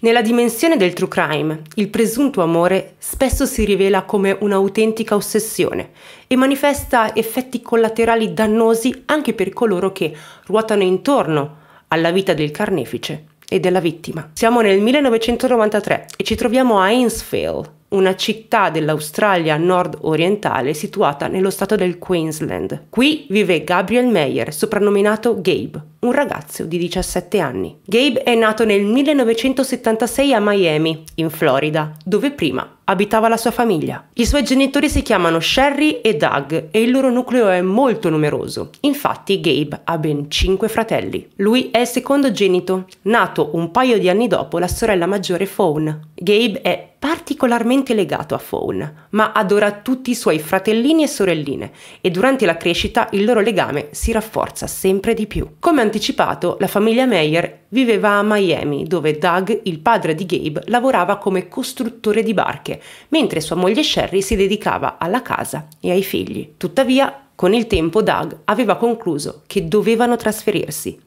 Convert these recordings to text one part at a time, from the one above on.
Nella dimensione del true crime, il presunto amore spesso si rivela come un'autentica ossessione e manifesta effetti collaterali dannosi anche per coloro che ruotano intorno alla vita del carnefice e della vittima. Siamo nel 1993 e ci troviamo a Ainsville, una città dell'Australia nord-orientale situata nello stato del Queensland. Qui vive Gabriel Meyer, soprannominato Gabe, un ragazzo di 17 anni. Gabe è nato nel 1976 a Miami, in Florida, dove prima abitava la sua famiglia. I suoi genitori si chiamano Sherry e Doug e il loro nucleo è molto numeroso. Infatti Gabe ha ben 5 fratelli. Lui è il secondo genito, nato un paio di anni dopo la sorella maggiore Fawn. Gabe è particolarmente legato a Fawn, ma adora tutti i suoi fratellini e sorelline e durante la crescita il loro legame si rafforza sempre di più. Come anticipato, la famiglia Meyer viveva a Miami, dove Doug, il padre di Gabe, lavorava come costruttore di barche, mentre sua moglie Sherry si dedicava alla casa e ai figli. Tuttavia, con il tempo Doug aveva concluso che dovevano trasferirsi,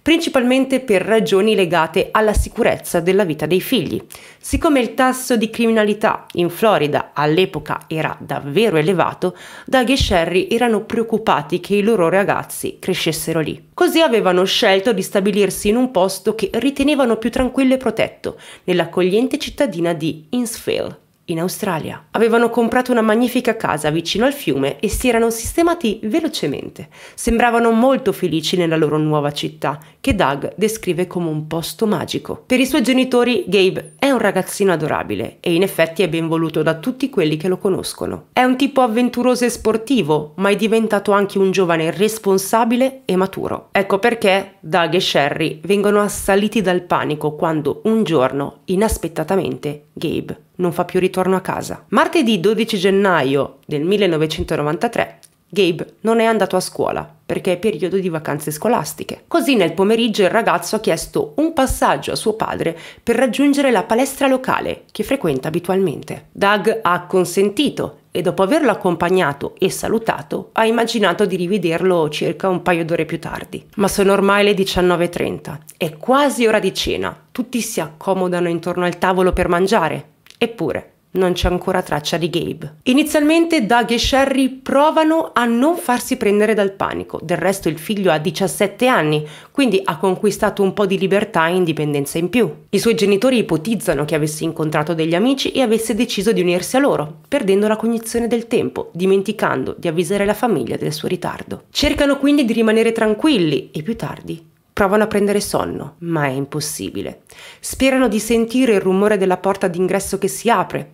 principalmente per ragioni legate alla sicurezza della vita dei figli. Siccome il tasso di criminalità in Florida all'epoca era davvero elevato, Doug e Sherry erano preoccupati che i loro ragazzi crescessero lì. Così avevano scelto di stabilirsi in un posto che ritenevano più tranquillo e protetto, nell'accogliente cittadina di Innsfield in Australia. Avevano comprato una magnifica casa vicino al fiume e si erano sistemati velocemente. Sembravano molto felici nella loro nuova città, che Doug descrive come un posto magico. Per i suoi genitori, Gabe è un ragazzino adorabile e in effetti è ben voluto da tutti quelli che lo conoscono. È un tipo avventuroso e sportivo, ma è diventato anche un giovane responsabile e maturo. Ecco perché Doug e Sherry vengono assaliti dal panico quando un giorno, inaspettatamente, Gabe non fa più ritorno a casa. Martedì 12 gennaio del 1993 Gabe non è andato a scuola perché è periodo di vacanze scolastiche. Così nel pomeriggio il ragazzo ha chiesto un passaggio a suo padre per raggiungere la palestra locale che frequenta abitualmente. Doug ha consentito e dopo averlo accompagnato e salutato ha immaginato di rivederlo circa un paio d'ore più tardi. Ma sono ormai le 19.30, è quasi ora di cena, tutti si accomodano intorno al tavolo per mangiare Eppure, non c'è ancora traccia di Gabe. Inizialmente Doug e Sherry provano a non farsi prendere dal panico, del resto il figlio ha 17 anni, quindi ha conquistato un po' di libertà e indipendenza in più. I suoi genitori ipotizzano che avesse incontrato degli amici e avesse deciso di unirsi a loro, perdendo la cognizione del tempo, dimenticando di avvisare la famiglia del suo ritardo. Cercano quindi di rimanere tranquilli e più tardi provano a prendere sonno, ma è impossibile. Sperano di sentire il rumore della porta d'ingresso che si apre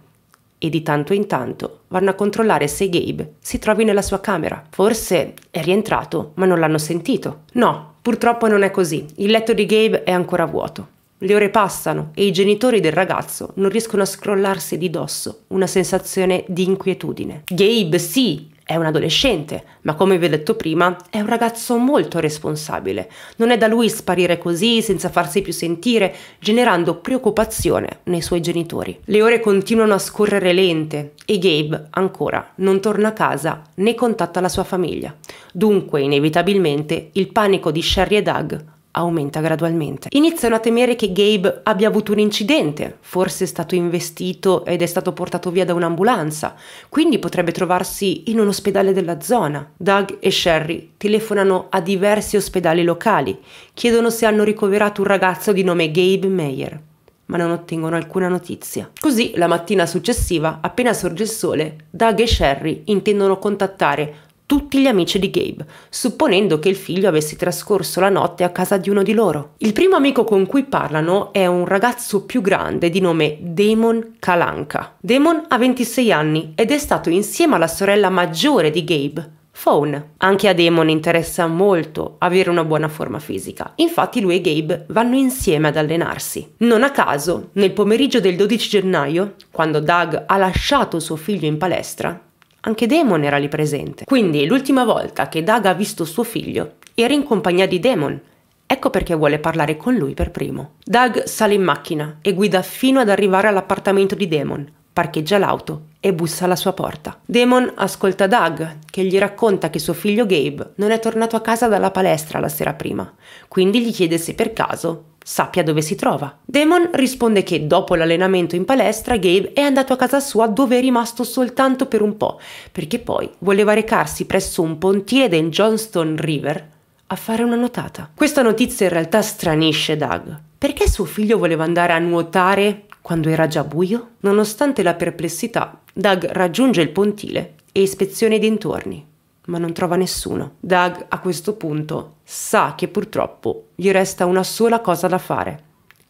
e di tanto in tanto vanno a controllare se Gabe si trovi nella sua camera. Forse è rientrato, ma non l'hanno sentito. No, purtroppo non è così. Il letto di Gabe è ancora vuoto. Le ore passano e i genitori del ragazzo non riescono a scrollarsi di dosso una sensazione di inquietudine. Gabe, sì, è un adolescente, ma come vi ho detto prima, è un ragazzo molto responsabile. Non è da lui sparire così senza farsi più sentire, generando preoccupazione nei suoi genitori. Le ore continuano a scorrere lente e Gabe ancora non torna a casa né contatta la sua famiglia. Dunque, inevitabilmente, il panico di Sherry e Doug aumenta gradualmente. Iniziano a temere che Gabe abbia avuto un incidente, forse è stato investito ed è stato portato via da un'ambulanza, quindi potrebbe trovarsi in un ospedale della zona. Doug e Sherry telefonano a diversi ospedali locali, chiedono se hanno ricoverato un ragazzo di nome Gabe Meyer ma non ottengono alcuna notizia. Così, la mattina successiva, appena sorge il sole, Doug e Sherry intendono contattare tutti gli amici di Gabe, supponendo che il figlio avesse trascorso la notte a casa di uno di loro. Il primo amico con cui parlano è un ragazzo più grande di nome Damon Calanca. Damon ha 26 anni ed è stato insieme alla sorella maggiore di Gabe, Phone. Anche a Damon interessa molto avere una buona forma fisica, infatti lui e Gabe vanno insieme ad allenarsi. Non a caso, nel pomeriggio del 12 gennaio, quando Doug ha lasciato suo figlio in palestra, anche Demon era lì presente. Quindi l'ultima volta che Daga ha visto suo figlio era in compagnia di Demon. Ecco perché vuole parlare con lui per primo. Doug sale in macchina e guida fino ad arrivare all'appartamento di Demon, parcheggia l'auto e bussa alla sua porta. Damon ascolta Doug, che gli racconta che suo figlio Gabe non è tornato a casa dalla palestra la sera prima, quindi gli chiede se per caso sappia dove si trova. Damon risponde che dopo l'allenamento in palestra Gabe è andato a casa sua dove è rimasto soltanto per un po', perché poi voleva recarsi presso un pontile del Johnston River a fare una nuotata. Questa notizia in realtà stranisce Doug. Perché suo figlio voleva andare a nuotare quando era già buio? Nonostante la perplessità, Doug raggiunge il pontile e ispeziona i dintorni ma non trova nessuno. Doug a questo punto sa che purtroppo gli resta una sola cosa da fare.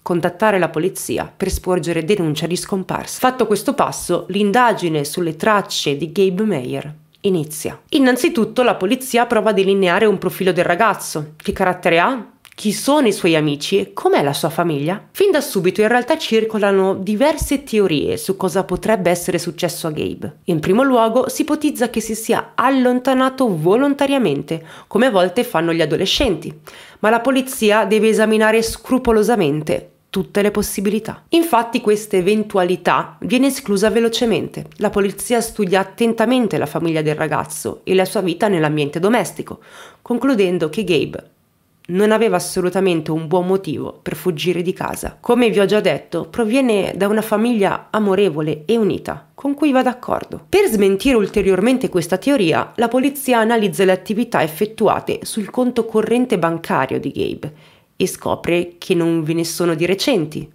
Contattare la polizia per sporgere denuncia di scomparsa. Fatto questo passo, l'indagine sulle tracce di Gabe Mayer inizia. Innanzitutto la polizia prova a delineare un profilo del ragazzo. Che carattere ha? chi sono i suoi amici e com'è la sua famiglia? Fin da subito in realtà circolano diverse teorie su cosa potrebbe essere successo a Gabe. In primo luogo si ipotizza che si sia allontanato volontariamente, come a volte fanno gli adolescenti, ma la polizia deve esaminare scrupolosamente tutte le possibilità. Infatti questa eventualità viene esclusa velocemente. La polizia studia attentamente la famiglia del ragazzo e la sua vita nell'ambiente domestico, concludendo che Gabe non aveva assolutamente un buon motivo per fuggire di casa. Come vi ho già detto, proviene da una famiglia amorevole e unita, con cui va d'accordo. Per smentire ulteriormente questa teoria, la polizia analizza le attività effettuate sul conto corrente bancario di Gabe e scopre che non ve ne sono di recenti,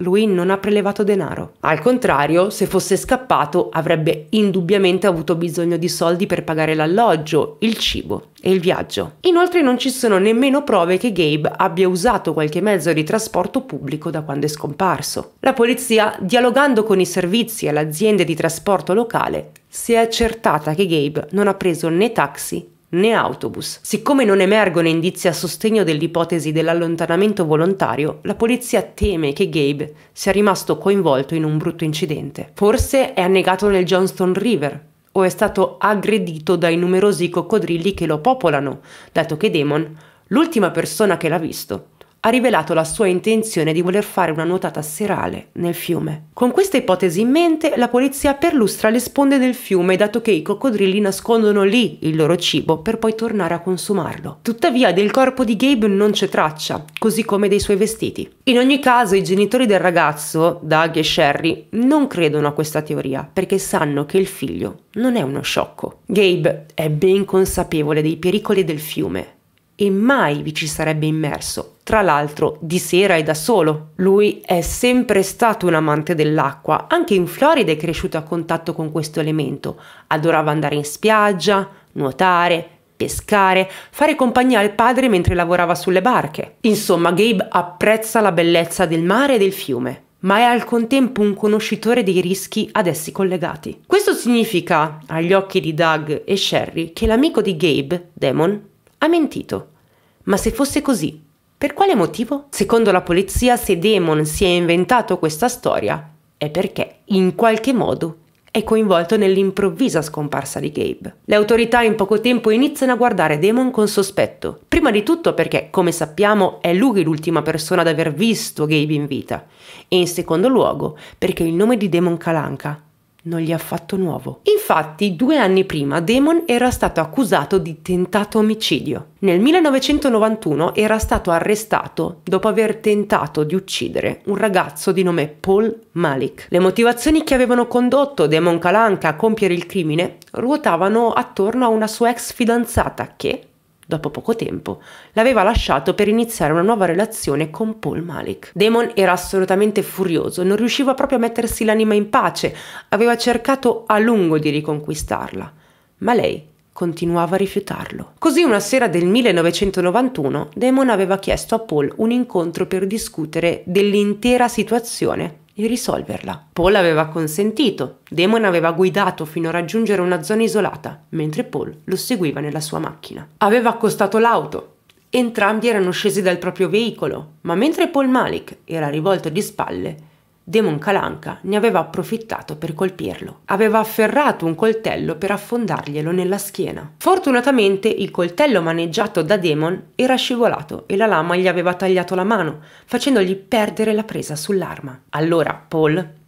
lui non ha prelevato denaro. Al contrario, se fosse scappato, avrebbe indubbiamente avuto bisogno di soldi per pagare l'alloggio, il cibo e il viaggio. Inoltre non ci sono nemmeno prove che Gabe abbia usato qualche mezzo di trasporto pubblico da quando è scomparso. La polizia, dialogando con i servizi e le aziende di trasporto locale, si è accertata che Gabe non ha preso né taxi né autobus. Siccome non emergono indizi a sostegno dell'ipotesi dell'allontanamento volontario, la polizia teme che Gabe sia rimasto coinvolto in un brutto incidente. Forse è annegato nel Johnston River o è stato aggredito dai numerosi coccodrilli che lo popolano, dato che Damon, l'ultima persona che l'ha visto, ha rivelato la sua intenzione di voler fare una nuotata serale nel fiume. Con questa ipotesi in mente, la polizia perlustra le sponde del fiume, dato che i coccodrilli nascondono lì il loro cibo per poi tornare a consumarlo. Tuttavia, del corpo di Gabe non c'è traccia, così come dei suoi vestiti. In ogni caso, i genitori del ragazzo, Doug e Sherry, non credono a questa teoria, perché sanno che il figlio non è uno sciocco. Gabe è ben consapevole dei pericoli del fiume e mai vi ci sarebbe immerso, tra l'altro di sera e da solo. Lui è sempre stato un amante dell'acqua, anche in Florida è cresciuto a contatto con questo elemento, adorava andare in spiaggia, nuotare, pescare, fare compagnia al padre mentre lavorava sulle barche. Insomma, Gabe apprezza la bellezza del mare e del fiume ma è al contempo un conoscitore dei rischi ad essi collegati. Questo significa, agli occhi di Doug e Sherry, che l'amico di Gabe, Damon, ha mentito. Ma se fosse così, per quale motivo? Secondo la polizia, se Damon si è inventato questa storia, è perché, in qualche modo, è coinvolto nell'improvvisa scomparsa di Gabe. Le autorità in poco tempo iniziano a guardare Damon con sospetto, prima di tutto perché, come sappiamo, è lui l'ultima persona ad aver visto Gabe in vita, e in secondo luogo perché il nome di Damon Calanca non gli è affatto nuovo. Infatti, due anni prima Damon era stato accusato di tentato omicidio. Nel 1991 era stato arrestato dopo aver tentato di uccidere un ragazzo di nome Paul Malik. Le motivazioni che avevano condotto Damon Calanca a compiere il crimine ruotavano attorno a una sua ex fidanzata che, dopo poco tempo, l'aveva lasciato per iniziare una nuova relazione con Paul Malik. Damon era assolutamente furioso, non riusciva proprio a mettersi l'anima in pace, aveva cercato a lungo di riconquistarla, ma lei continuava a rifiutarlo. Così una sera del 1991 Damon aveva chiesto a Paul un incontro per discutere dell'intera situazione e risolverla. Paul aveva consentito, Damon aveva guidato fino a raggiungere una zona isolata, mentre Paul lo seguiva nella sua macchina. Aveva accostato l'auto, entrambi erano scesi dal proprio veicolo, ma mentre Paul Malik era rivolto di spalle, Demon Calanca ne aveva approfittato per colpirlo. Aveva afferrato un coltello per affondarglielo nella schiena. Fortunatamente il coltello maneggiato da Demon era scivolato e la lama gli aveva tagliato la mano, facendogli perdere la presa sull'arma. Allora Paul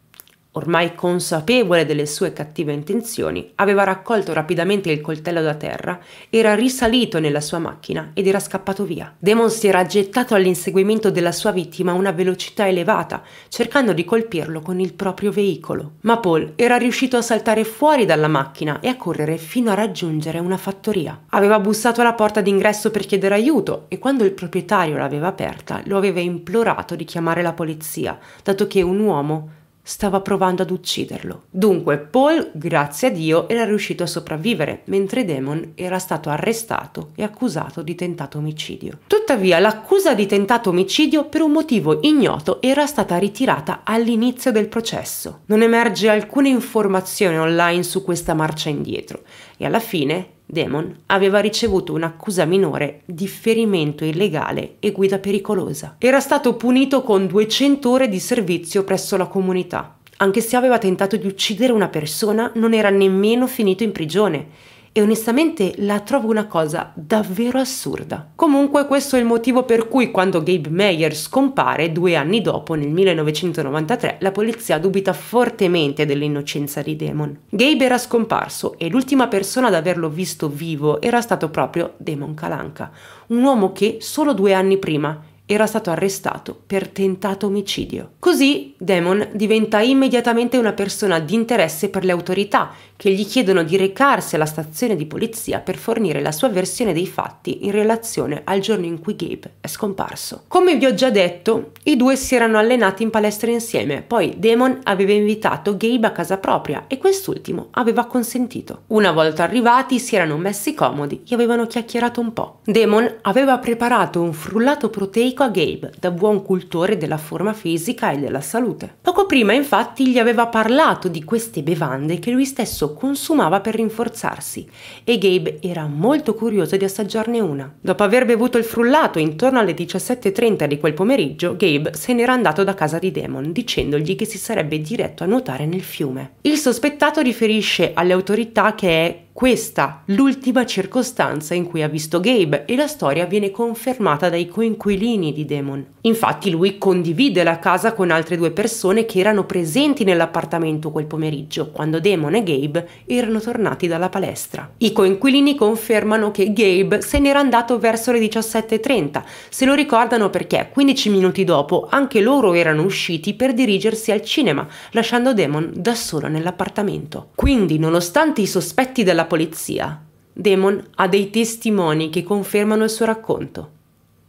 ormai consapevole delle sue cattive intenzioni, aveva raccolto rapidamente il coltello da terra, era risalito nella sua macchina ed era scappato via. Demon si era gettato all'inseguimento della sua vittima a una velocità elevata, cercando di colpirlo con il proprio veicolo. Ma Paul era riuscito a saltare fuori dalla macchina e a correre fino a raggiungere una fattoria. Aveva bussato alla porta d'ingresso per chiedere aiuto e quando il proprietario l'aveva aperta lo aveva implorato di chiamare la polizia, dato che un uomo Stava provando ad ucciderlo. Dunque Paul, grazie a Dio, era riuscito a sopravvivere, mentre Damon era stato arrestato e accusato di tentato omicidio. Tuttavia l'accusa di tentato omicidio per un motivo ignoto era stata ritirata all'inizio del processo. Non emerge alcuna informazione online su questa marcia indietro e alla fine Damon aveva ricevuto un'accusa minore di ferimento illegale e guida pericolosa. Era stato punito con 200 ore di servizio presso la comunità. Anche se aveva tentato di uccidere una persona, non era nemmeno finito in prigione e onestamente la trovo una cosa davvero assurda. Comunque questo è il motivo per cui quando Gabe Meyer scompare due anni dopo, nel 1993, la polizia dubita fortemente dell'innocenza di Damon. Gabe era scomparso e l'ultima persona ad averlo visto vivo era stato proprio Damon Calanca, un uomo che solo due anni prima era stato arrestato per tentato omicidio. Così Damon diventa immediatamente una persona di interesse per le autorità, che gli chiedono di recarsi alla stazione di polizia per fornire la sua versione dei fatti in relazione al giorno in cui Gabe è scomparso. Come vi ho già detto, i due si erano allenati in palestra insieme, poi Damon aveva invitato Gabe a casa propria e quest'ultimo aveva consentito. Una volta arrivati si erano messi comodi e avevano chiacchierato un po'. Damon aveva preparato un frullato proteico a Gabe, da buon cultore della forma fisica e della salute. Poco prima, infatti, gli aveva parlato di queste bevande che lui stesso consumava per rinforzarsi e Gabe era molto curioso di assaggiarne una. Dopo aver bevuto il frullato intorno alle 17.30 di quel pomeriggio, Gabe se n'era andato da casa di Damon dicendogli che si sarebbe diretto a nuotare nel fiume. Il sospettato riferisce alle autorità che è questa l'ultima circostanza in cui ha visto Gabe e la storia viene confermata dai coinquilini di Damon. Infatti lui condivide la casa con altre due persone che erano presenti nell'appartamento quel pomeriggio, quando Damon e Gabe erano tornati dalla palestra. I coinquilini confermano che Gabe se n'era andato verso le 17.30, se lo ricordano perché 15 minuti dopo anche loro erano usciti per dirigersi al cinema, lasciando Damon da solo nell'appartamento. Quindi, nonostante i sospetti della polizia, Damon ha dei testimoni che confermano il suo racconto.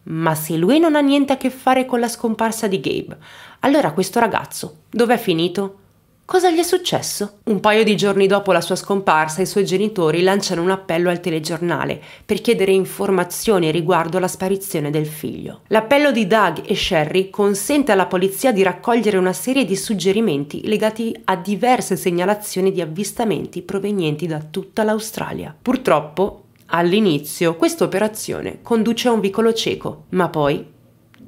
Ma se lui non ha niente a che fare con la scomparsa di Gabe, allora questo ragazzo dov'è finito? Cosa gli è successo? Un paio di giorni dopo la sua scomparsa, i suoi genitori lanciano un appello al telegiornale per chiedere informazioni riguardo la sparizione del figlio. L'appello di Doug e Sherry consente alla polizia di raccogliere una serie di suggerimenti legati a diverse segnalazioni di avvistamenti provenienti da tutta l'Australia. Purtroppo, All'inizio questa operazione conduce a un vicolo cieco, ma poi,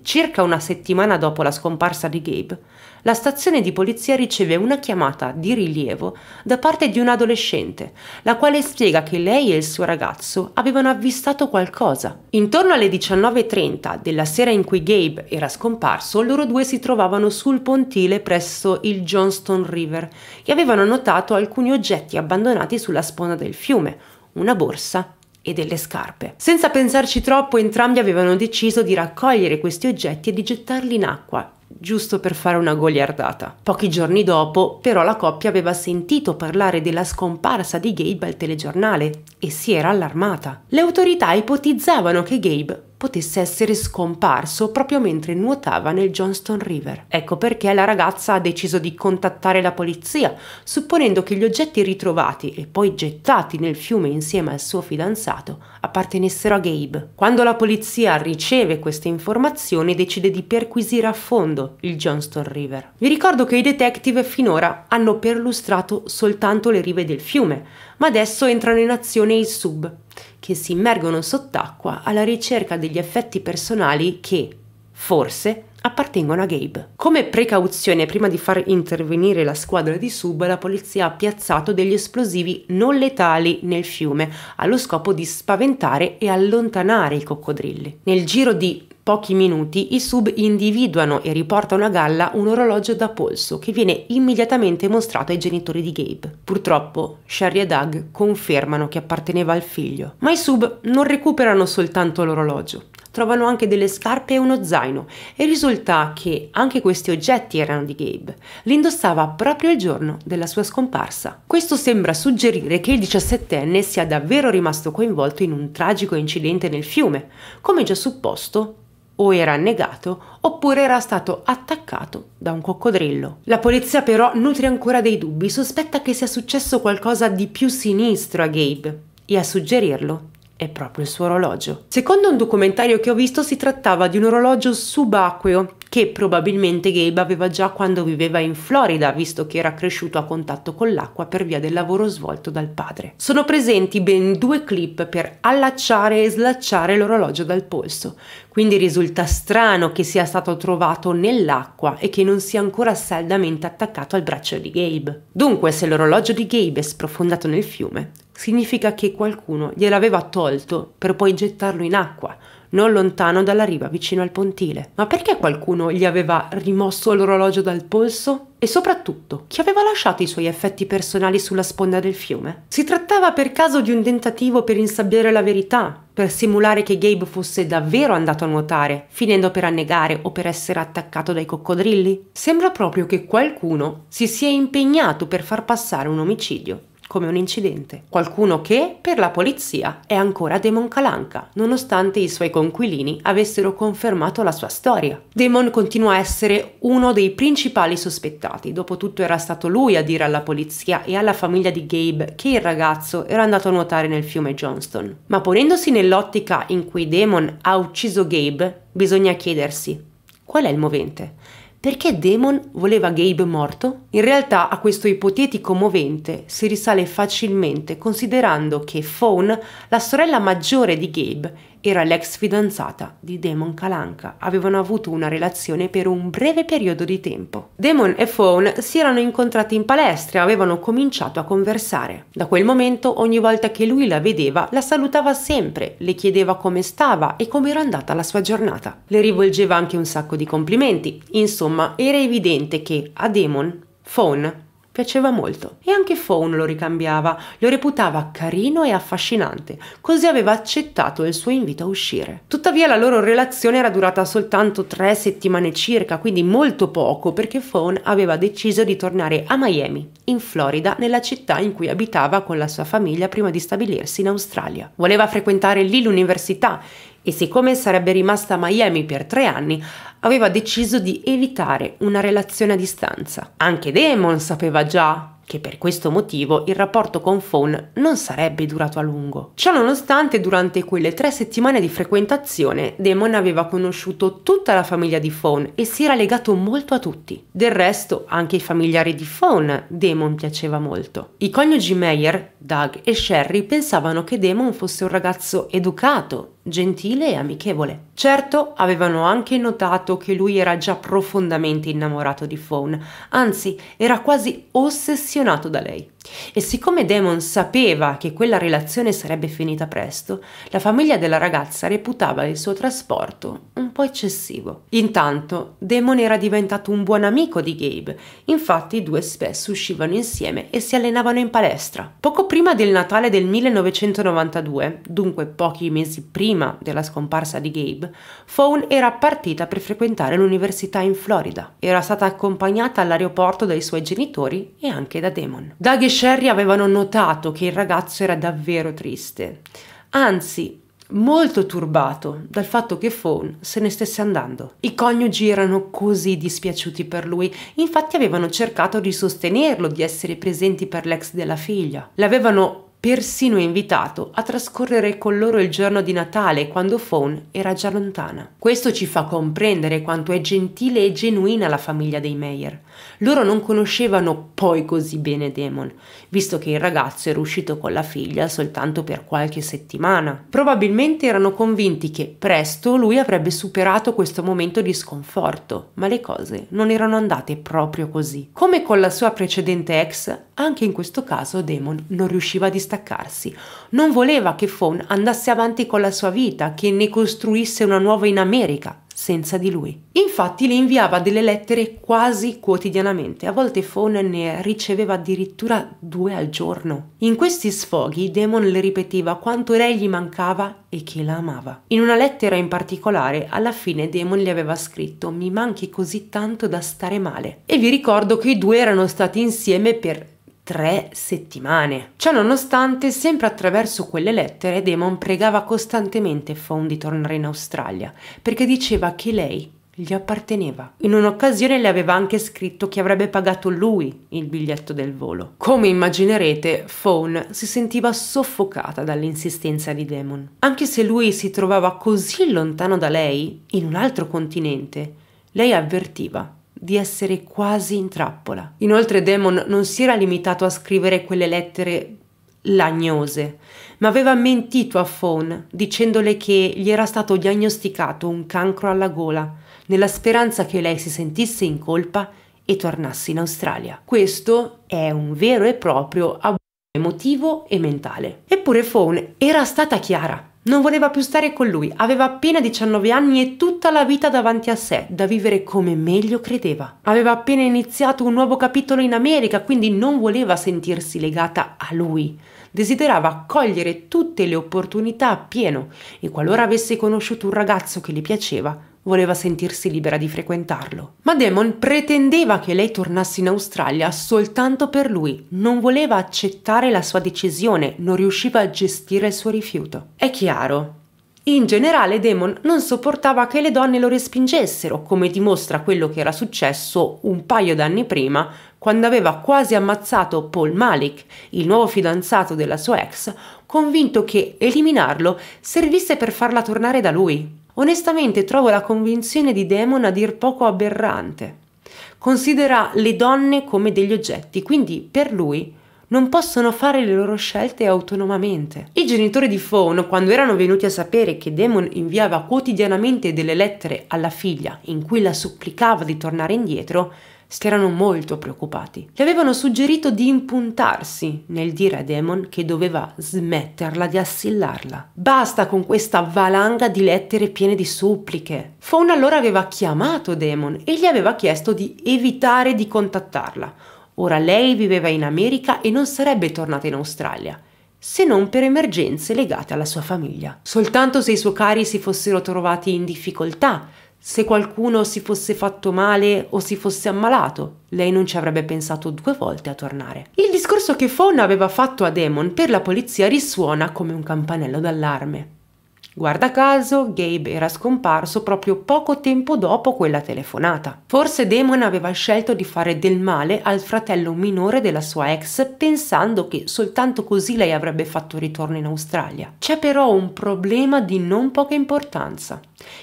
circa una settimana dopo la scomparsa di Gabe, la stazione di polizia riceve una chiamata di rilievo da parte di un adolescente, la quale spiega che lei e il suo ragazzo avevano avvistato qualcosa. Intorno alle 19.30 della sera in cui Gabe era scomparso, loro due si trovavano sul pontile presso il Johnston River e avevano notato alcuni oggetti abbandonati sulla sponda del fiume, una borsa e delle scarpe. Senza pensarci troppo, entrambi avevano deciso di raccogliere questi oggetti e di gettarli in acqua, giusto per fare una goliardata. Pochi giorni dopo, però, la coppia aveva sentito parlare della scomparsa di Gabe al telegiornale e si era allarmata. Le autorità ipotizzavano che Gabe potesse essere scomparso proprio mentre nuotava nel Johnston River. Ecco perché la ragazza ha deciso di contattare la polizia, supponendo che gli oggetti ritrovati e poi gettati nel fiume insieme al suo fidanzato appartenessero a Gabe. Quando la polizia riceve queste informazioni decide di perquisire a fondo il Johnston River. Vi ricordo che i detective finora hanno perlustrato soltanto le rive del fiume, ma adesso entrano in azione i sub, che si immergono sott'acqua alla ricerca degli effetti personali che, forse, appartengono a Gabe. Come precauzione, prima di far intervenire la squadra di Sub, la polizia ha piazzato degli esplosivi non letali nel fiume, allo scopo di spaventare e allontanare i coccodrilli. Nel giro di pochi minuti i sub individuano e riportano a galla un orologio da polso che viene immediatamente mostrato ai genitori di Gabe. Purtroppo Sherry e Doug confermano che apparteneva al figlio, ma i sub non recuperano soltanto l'orologio, trovano anche delle scarpe e uno zaino e risulta che anche questi oggetti erano di Gabe. Li indossava proprio il giorno della sua scomparsa. Questo sembra suggerire che il 17enne sia davvero rimasto coinvolto in un tragico incidente nel fiume, come già supposto o era annegato oppure era stato attaccato da un coccodrillo. La polizia però nutre ancora dei dubbi, sospetta che sia successo qualcosa di più sinistro a Gabe e a suggerirlo è proprio il suo orologio. Secondo un documentario che ho visto si trattava di un orologio subacqueo che probabilmente Gabe aveva già quando viveva in Florida, visto che era cresciuto a contatto con l'acqua per via del lavoro svolto dal padre. Sono presenti ben due clip per allacciare e slacciare l'orologio dal polso, quindi risulta strano che sia stato trovato nell'acqua e che non sia ancora saldamente attaccato al braccio di Gabe. Dunque, se l'orologio di Gabe è sprofondato nel fiume, significa che qualcuno gliel'aveva tolto per poi gettarlo in acqua, non lontano dalla riva vicino al pontile. Ma perché qualcuno gli aveva rimosso l'orologio dal polso? E soprattutto, chi aveva lasciato i suoi effetti personali sulla sponda del fiume? Si trattava per caso di un tentativo per insabbiare la verità, per simulare che Gabe fosse davvero andato a nuotare, finendo per annegare o per essere attaccato dai coccodrilli? Sembra proprio che qualcuno si sia impegnato per far passare un omicidio come un incidente. Qualcuno che, per la polizia, è ancora Demon Calanca, nonostante i suoi conquilini avessero confermato la sua storia. Demon continua a essere uno dei principali sospettati, dopotutto era stato lui a dire alla polizia e alla famiglia di Gabe che il ragazzo era andato a nuotare nel fiume Johnston. Ma ponendosi nell'ottica in cui Demon ha ucciso Gabe, bisogna chiedersi, qual è il movente? Perché Damon voleva Gabe morto? In realtà a questo ipotetico movente si risale facilmente considerando che Fawn, la sorella maggiore di Gabe, era l'ex fidanzata di Damon Calanca. Avevano avuto una relazione per un breve periodo di tempo. Damon e Fawn si erano incontrati in palestra e avevano cominciato a conversare. Da quel momento, ogni volta che lui la vedeva, la salutava sempre, le chiedeva come stava e come era andata la sua giornata. Le rivolgeva anche un sacco di complimenti. Insomma, era evidente che a Damon, Fawn Piaceva molto e anche Fawn lo ricambiava, lo reputava carino e affascinante, così aveva accettato il suo invito a uscire. Tuttavia la loro relazione era durata soltanto tre settimane circa, quindi molto poco, perché Fawn aveva deciso di tornare a Miami, in Florida, nella città in cui abitava con la sua famiglia prima di stabilirsi in Australia. Voleva frequentare lì l'università e siccome sarebbe rimasta a Miami per tre anni, aveva deciso di evitare una relazione a distanza. Anche Damon sapeva già che per questo motivo il rapporto con Fawn non sarebbe durato a lungo. Ciononostante, durante quelle tre settimane di frequentazione, Damon aveva conosciuto tutta la famiglia di Fawn e si era legato molto a tutti. Del resto, anche i familiari di Fawn Damon piaceva molto. I coniugi Meyer, Doug e Sherry, pensavano che Damon fosse un ragazzo educato gentile e amichevole. Certo, avevano anche notato che lui era già profondamente innamorato di Fawn, anzi era quasi ossessionato da lei. E siccome Damon sapeva che quella relazione sarebbe finita presto, la famiglia della ragazza reputava il suo trasporto un po' eccessivo. Intanto, Damon era diventato un buon amico di Gabe, infatti i due spesso uscivano insieme e si allenavano in palestra. Poco prima del Natale del 1992, dunque pochi mesi prima della scomparsa di Gabe, Fawn era partita per frequentare l'università in Florida. Era stata accompagnata all'aeroporto dai suoi genitori e anche da Damon. Doug e Sherry avevano notato che il ragazzo era davvero triste, anzi molto turbato dal fatto che Fawn se ne stesse andando. I coniugi erano così dispiaciuti per lui, infatti avevano cercato di sostenerlo, di essere presenti per l'ex della figlia. L'avevano persino invitato a trascorrere con loro il giorno di Natale quando Fawn era già lontana. Questo ci fa comprendere quanto è gentile e genuina la famiglia dei Meyer. Loro non conoscevano poi così bene Damon, visto che il ragazzo era uscito con la figlia soltanto per qualche settimana. Probabilmente erano convinti che presto lui avrebbe superato questo momento di sconforto, ma le cose non erano andate proprio così. Come con la sua precedente ex, anche in questo caso Damon non riusciva a distanziarsi staccarsi. Non voleva che Fon andasse avanti con la sua vita, che ne costruisse una nuova in America, senza di lui. Infatti le inviava delle lettere quasi quotidianamente, a volte Fon ne riceveva addirittura due al giorno. In questi sfoghi Damon le ripeteva quanto lei gli mancava e che la amava. In una lettera in particolare, alla fine Damon gli aveva scritto «Mi manchi così tanto da stare male». E vi ricordo che i due erano stati insieme per tre settimane. Ciononostante, sempre attraverso quelle lettere, Damon pregava costantemente Fawn di tornare in Australia, perché diceva che lei gli apparteneva. In un'occasione le aveva anche scritto che avrebbe pagato lui il biglietto del volo. Come immaginerete, Fawn si sentiva soffocata dall'insistenza di Damon. Anche se lui si trovava così lontano da lei, in un altro continente, lei avvertiva di essere quasi in trappola. Inoltre Damon non si era limitato a scrivere quelle lettere lagnose, ma aveva mentito a Fawn dicendole che gli era stato diagnosticato un cancro alla gola, nella speranza che lei si sentisse in colpa e tornasse in Australia. Questo è un vero e proprio abuso emotivo e mentale. Eppure Fawn era stata chiara. Non voleva più stare con lui, aveva appena 19 anni e tutta la vita davanti a sé, da vivere come meglio credeva. Aveva appena iniziato un nuovo capitolo in America, quindi non voleva sentirsi legata a lui. Desiderava cogliere tutte le opportunità appieno e qualora avesse conosciuto un ragazzo che le piaceva, voleva sentirsi libera di frequentarlo. Ma Damon pretendeva che lei tornasse in Australia soltanto per lui, non voleva accettare la sua decisione, non riusciva a gestire il suo rifiuto. È chiaro. In generale Damon non sopportava che le donne lo respingessero, come dimostra quello che era successo un paio d'anni prima, quando aveva quasi ammazzato Paul Malik, il nuovo fidanzato della sua ex, convinto che eliminarlo servisse per farla tornare da lui. Onestamente trovo la convinzione di Damon a dir poco aberrante. Considera le donne come degli oggetti, quindi per lui non possono fare le loro scelte autonomamente. I genitori di Fawn, quando erano venuti a sapere che Damon inviava quotidianamente delle lettere alla figlia in cui la supplicava di tornare indietro, si erano molto preoccupati. Le avevano suggerito di impuntarsi nel dire a Damon che doveva smetterla di assillarla. Basta con questa valanga di lettere piene di suppliche. Fawn allora aveva chiamato Damon e gli aveva chiesto di evitare di contattarla. Ora lei viveva in America e non sarebbe tornata in Australia se non per emergenze legate alla sua famiglia. Soltanto se i suoi cari si fossero trovati in difficoltà se qualcuno si fosse fatto male o si fosse ammalato, lei non ci avrebbe pensato due volte a tornare. Il discorso che Fawn aveva fatto a Damon per la polizia risuona come un campanello d'allarme. Guarda caso, Gabe era scomparso proprio poco tempo dopo quella telefonata. Forse Damon aveva scelto di fare del male al fratello minore della sua ex, pensando che soltanto così lei avrebbe fatto ritorno in Australia. C'è però un problema di non poca importanza.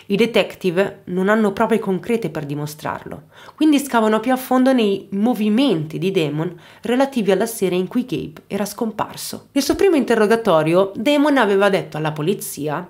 I detective non hanno prove concrete per dimostrarlo, quindi scavano più a fondo nei movimenti di Damon relativi alla sera in cui Gabe era scomparso. Nel suo primo interrogatorio, Damon aveva detto alla polizia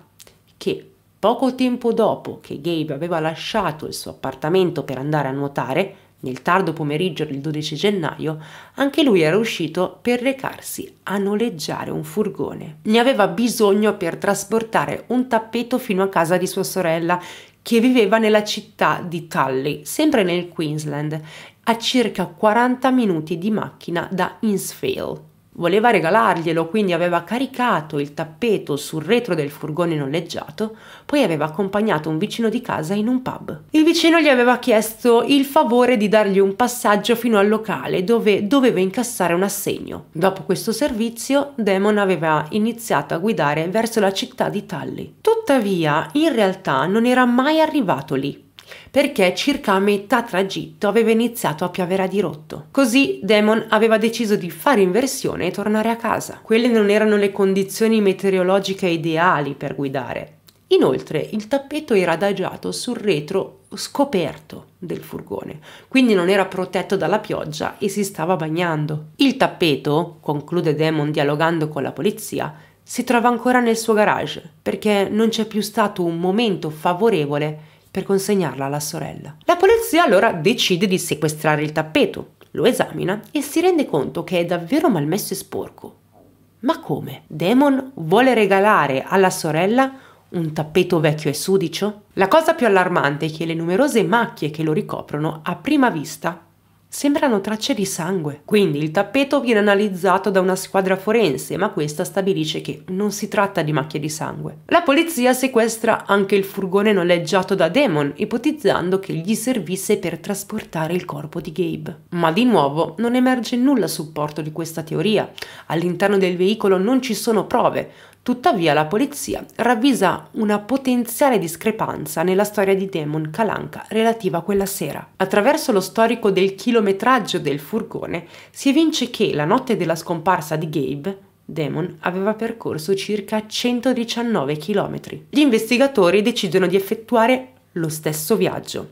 che poco tempo dopo che Gabe aveva lasciato il suo appartamento per andare a nuotare, nel tardo pomeriggio del 12 gennaio, anche lui era uscito per recarsi a noleggiare un furgone. Ne aveva bisogno per trasportare un tappeto fino a casa di sua sorella, che viveva nella città di Tully, sempre nel Queensland, a circa 40 minuti di macchina da Innsfale. Voleva regalarglielo, quindi aveva caricato il tappeto sul retro del furgone noleggiato, poi aveva accompagnato un vicino di casa in un pub. Il vicino gli aveva chiesto il favore di dargli un passaggio fino al locale dove doveva incassare un assegno. Dopo questo servizio, Damon aveva iniziato a guidare verso la città di Tully. Tuttavia, in realtà non era mai arrivato lì perché circa a metà tragitto aveva iniziato a piovere a dirotto. Così Damon aveva deciso di fare inversione e tornare a casa. Quelle non erano le condizioni meteorologiche ideali per guidare. Inoltre il tappeto era adagiato sul retro scoperto del furgone, quindi non era protetto dalla pioggia e si stava bagnando. Il tappeto, conclude Damon dialogando con la polizia, si trova ancora nel suo garage perché non c'è più stato un momento favorevole per consegnarla alla sorella. La polizia allora decide di sequestrare il tappeto, lo esamina e si rende conto che è davvero malmesso e sporco. Ma come? Damon vuole regalare alla sorella un tappeto vecchio e sudicio? La cosa più allarmante è che le numerose macchie che lo ricoprono a prima vista sembrano tracce di sangue. Quindi il tappeto viene analizzato da una squadra forense, ma questa stabilisce che non si tratta di macchie di sangue. La polizia sequestra anche il furgone noleggiato da Damon, ipotizzando che gli servisse per trasportare il corpo di Gabe. Ma di nuovo non emerge nulla a supporto di questa teoria. All'interno del veicolo non ci sono prove, Tuttavia la polizia ravvisa una potenziale discrepanza nella storia di Damon Calanca relativa a quella sera. Attraverso lo storico del chilometraggio del furgone si evince che la notte della scomparsa di Gabe, Damon aveva percorso circa 119 km. Gli investigatori decidono di effettuare lo stesso viaggio,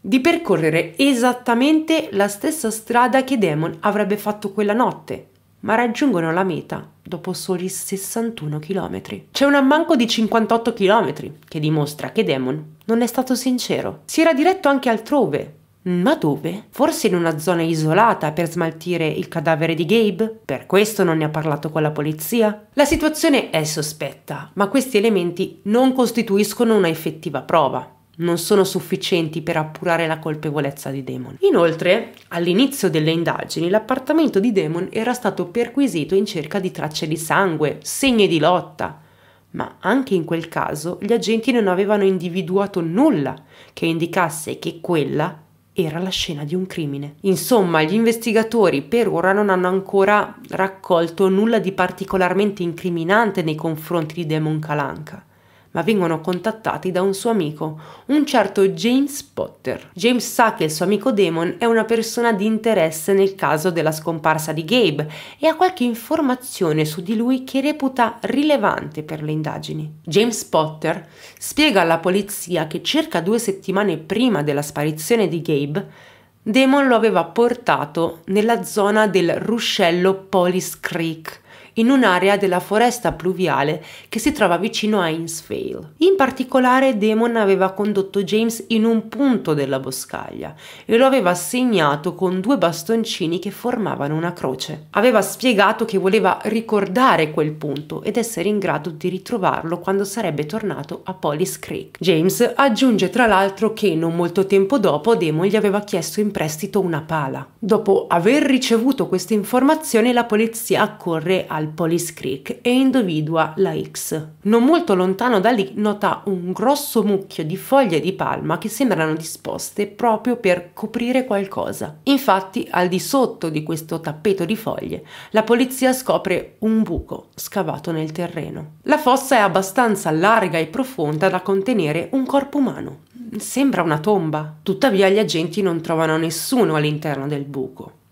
di percorrere esattamente la stessa strada che Damon avrebbe fatto quella notte, ma raggiungono la meta dopo soli 61 km. C'è un ammanco di 58 km che dimostra che Damon non è stato sincero. Si era diretto anche altrove. Ma dove? Forse in una zona isolata per smaltire il cadavere di Gabe? Per questo non ne ha parlato con la polizia? La situazione è sospetta, ma questi elementi non costituiscono una effettiva prova non sono sufficienti per appurare la colpevolezza di Damon. Inoltre, all'inizio delle indagini, l'appartamento di Damon era stato perquisito in cerca di tracce di sangue, segni di lotta, ma anche in quel caso gli agenti non avevano individuato nulla che indicasse che quella era la scena di un crimine. Insomma, gli investigatori per ora non hanno ancora raccolto nulla di particolarmente incriminante nei confronti di Damon Calanca ma vengono contattati da un suo amico, un certo James Potter. James sa che il suo amico Damon è una persona di interesse nel caso della scomparsa di Gabe e ha qualche informazione su di lui che reputa rilevante per le indagini. James Potter spiega alla polizia che circa due settimane prima della sparizione di Gabe Damon lo aveva portato nella zona del ruscello Police Creek, in un'area della foresta pluviale che si trova vicino a Innsvale. In particolare Damon aveva condotto James in un punto della boscaglia e lo aveva segnato con due bastoncini che formavano una croce. Aveva spiegato che voleva ricordare quel punto ed essere in grado di ritrovarlo quando sarebbe tornato a Police Creek. James aggiunge tra l'altro che non molto tempo dopo Damon gli aveva chiesto in prestito una pala. Dopo aver ricevuto queste informazioni la polizia accorre al al Police Creek e individua la X. Non molto lontano da lì nota un grosso mucchio di foglie di palma che sembrano disposte proprio per coprire qualcosa. Infatti, al di sotto di questo tappeto di foglie, la polizia scopre un buco scavato nel terreno. La fossa è abbastanza larga e profonda da contenere un corpo umano. Sembra una tomba. Tuttavia gli agenti non trovano nessuno all'interno del buco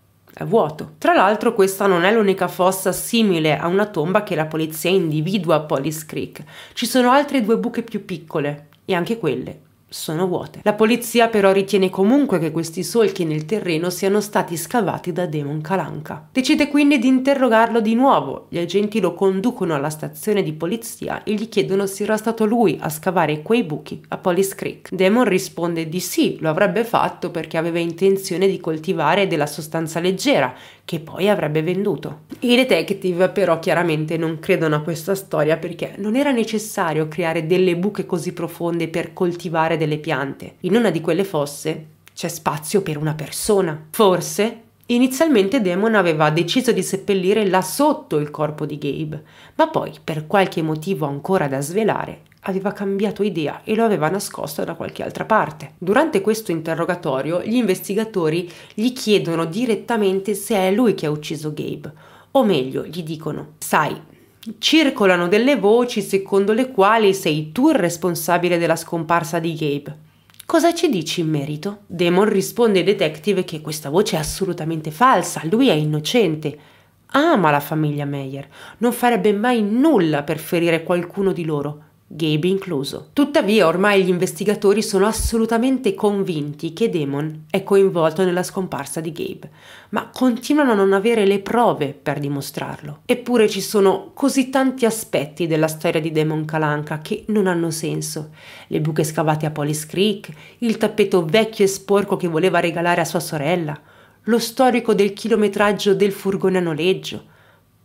vuoto. Tra l'altro questa non è l'unica fossa simile a una tomba che la polizia individua a Police Creek. Ci sono altre due buche più piccole e anche quelle sono vuote. La polizia però ritiene comunque che questi solchi nel terreno siano stati scavati da Demon Calanca. Decide quindi di interrogarlo di nuovo. Gli agenti lo conducono alla stazione di polizia e gli chiedono se era stato lui a scavare quei buchi a Police Creek. Demon risponde di sì, lo avrebbe fatto perché aveva intenzione di coltivare della sostanza leggera che poi avrebbe venduto. I detective però chiaramente non credono a questa storia perché non era necessario creare delle buche così profonde per coltivare delle piante. In una di quelle fosse c'è spazio per una persona. Forse Inizialmente Damon aveva deciso di seppellire là sotto il corpo di Gabe, ma poi, per qualche motivo ancora da svelare, aveva cambiato idea e lo aveva nascosto da qualche altra parte. Durante questo interrogatorio, gli investigatori gli chiedono direttamente se è lui che ha ucciso Gabe, o meglio, gli dicono: Sai, circolano delle voci secondo le quali sei tu il responsabile della scomparsa di Gabe. Cosa ci dici in merito? Damon risponde ai detective che questa voce è assolutamente falsa, lui è innocente. Ama la famiglia Meyer, non farebbe mai nulla per ferire qualcuno di loro. Gabe incluso. Tuttavia ormai gli investigatori sono assolutamente convinti che Damon è coinvolto nella scomparsa di Gabe, ma continuano a non avere le prove per dimostrarlo. Eppure ci sono così tanti aspetti della storia di Damon Calanca che non hanno senso. Le buche scavate a Police Creek, il tappeto vecchio e sporco che voleva regalare a sua sorella, lo storico del chilometraggio del furgone a noleggio,